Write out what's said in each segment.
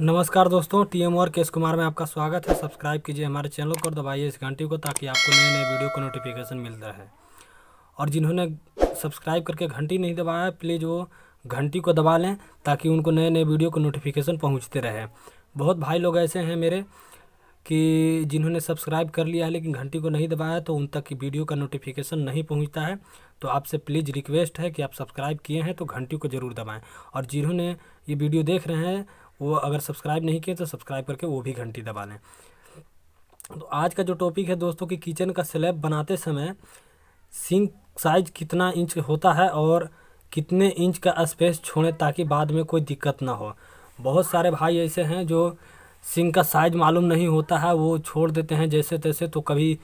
नमस्कार दोस्तों एम और केश कुमार में आपका स्वागत है सब्सक्राइब कीजिए हमारे चैनल को और दबाइए इस घंटी को ताकि आपको नए नए वीडियो का नोटिफिकेशन मिलता है और जिन्होंने सब्सक्राइब करके घंटी नहीं दबाया प्लीज़ वो घंटी को दबा लें ताकि उनको नए नए वीडियो को नोटिफिकेशन पहुँचते रहे बहुत भाई लोग ऐसे हैं मेरे कि जिन्होंने सब्सक्राइब कर लिया है लेकिन घंटी को नहीं दबाया तो उन तक की वीडियो का नोटिफिकेशन नहीं पहुंचता है तो आपसे प्लीज़ रिक्वेस्ट है कि आप सब्सक्राइब किए हैं तो घंटी को ज़रूर दबाएं और जिन्होंने ये वीडियो देख रहे हैं वो अगर सब्सक्राइब नहीं किए तो सब्सक्राइब करके वो भी घंटी दबा लें तो आज का जो टॉपिक है दोस्तों कि किचन का स्लैब बनाते समय सिंक साइज कितना इंच होता है और कितने इंच का स्पेस छोड़ें ताकि बाद में कोई दिक्कत ना हो बहुत सारे भाई ऐसे हैं जो सिंक का साइज मालूम नहीं होता है वो छोड़ देते हैं जैसे तैसे तो कभी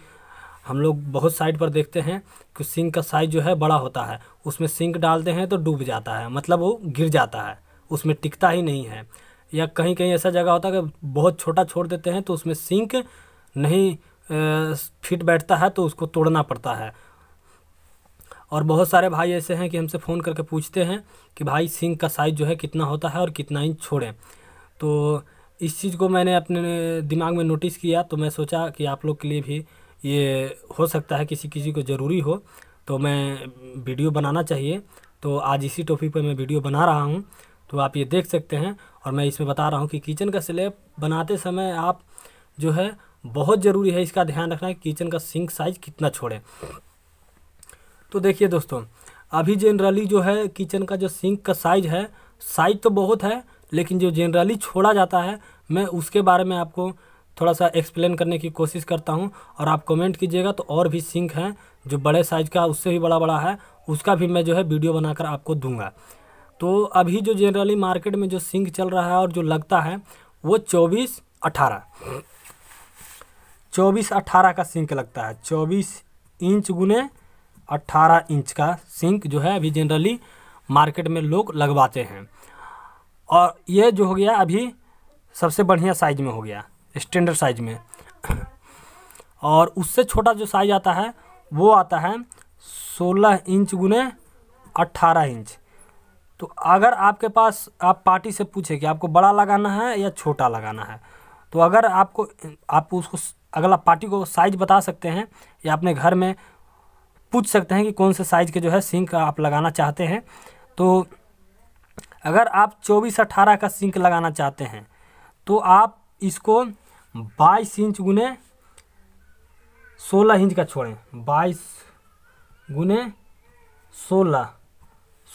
हम लोग बहुत साइड पर देखते हैं कि सिंक का साइज जो है बड़ा होता है उसमें सिंक डालते हैं तो डूब जाता है मतलब वो गिर जाता है उसमें टिकता ही नहीं है या कहीं कहीं ऐसा जगह होता है कि बहुत छोटा छोड़ देते हैं तो उसमें सिंक नहीं फिट बैठता है तो उसको तोड़ना पड़ता है और बहुत सारे भाई ऐसे हैं कि हमसे फ़ोन करके पूछते हैं कि भाई सिंक का साइज़ जो है कितना होता है और कितना इंच छोड़ें तो इस चीज़ को मैंने अपने दिमाग में नोटिस किया तो मैं सोचा कि आप लोग के लिए भी ये हो सकता है किसी किसी को ज़रूरी हो तो मैं वीडियो बनाना चाहिए तो आज इसी टॉपिक पर मैं वीडियो बना रहा हूँ तो आप ये देख सकते हैं और मैं इसमें बता रहा हूँ कि किचन का स्लेब बनाते समय आप जो है बहुत ज़रूरी है इसका ध्यान रखना कि किचन का सिंक साइज कितना छोड़ें तो देखिए दोस्तों अभी जनरली जो है किचन का जो सिंक का साइज है साइज तो बहुत है लेकिन जो जनरली छोड़ा जाता है मैं उसके बारे में आपको थोड़ा सा एक्सप्लेन करने की कोशिश करता हूँ और आप कमेंट कीजिएगा तो और भी सिंक हैं जो बड़े साइज का उससे भी बड़ा बड़ा है उसका भी मैं जो है वीडियो बनाकर आपको दूंगा तो अभी जो जनरली मार्केट में जो सिंक चल रहा है और जो लगता है वो चौबीस अठारह चौबीस अट्ठारह का सिंक लगता है चौबीस इंच गुने अट्ठारह इंच का सिंक जो है अभी जनरली मार्केट में लोग लगवाते हैं और ये जो हो गया अभी सबसे बढ़िया साइज में हो गया स्टैंडर्ड साइज में और उससे छोटा जो साइज आता है वो आता है सोलह इंच गुने अट्ठारह इंच तो अगर आपके पास आप पार्टी से पूछे कि आपको बड़ा लगाना है या छोटा लगाना है तो अगर आपको आप उसको अगला पार्टी को साइज बता सकते हैं या अपने घर में पूछ सकते हैं कि कौन से साइज़ के जो है सिंक आप लगाना चाहते हैं तो अगर आप चौबीस अठारह का सिंक लगाना चाहते हैं तो आप इसको बाईस इंच गुने सोलह इंच का छोड़ें बाईस गुने सोलह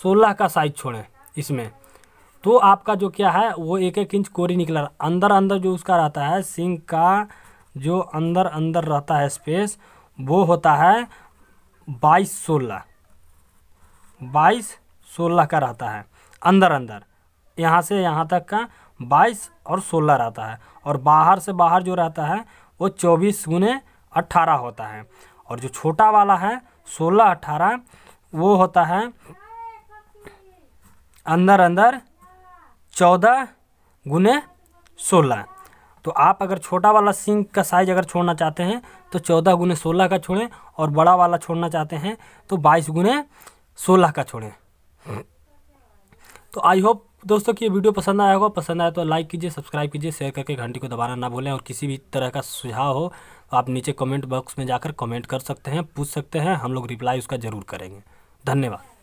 सोलह का साइज छोड़ें इसमें तो आपका जो क्या है वो एक एक इंच कोरी निकला अंदर अंदर जो उसका रहता है सिंक का जो अंदर अंदर रहता है स्पेस वो होता है बाईस सोलह बाईस सोलह का रहता है अंदर अंदर यहाँ से यहाँ तक का बाईस और सोलह रहता है और बाहर से बाहर जो रहता है वो चौबीस गुने अट्ठारह होता है और जो छोटा वाला है सोलह अट्ठारह वो होता है अंदर अंदर चौदह गुने सोलह तो आप अगर छोटा वाला सिंक का साइज़ अगर छोड़ना चाहते हैं तो चौदह गुने सोलह का छोड़ें और बड़ा वाला छोड़ना चाहते हैं तो बाईस गुने सोलह का छोड़ें तो आई होप दोस्तों कि ये वीडियो पसंद आया होगा पसंद आया तो लाइक कीजिए सब्सक्राइब कीजिए शेयर करके घंटी को दबाना ना भूलें और किसी भी तरह का सुझाव हो तो आप नीचे कमेंट बॉक्स में जाकर कमेंट कर सकते हैं पूछ सकते हैं हम लोग रिप्लाई उसका ज़रूर करेंगे धन्यवाद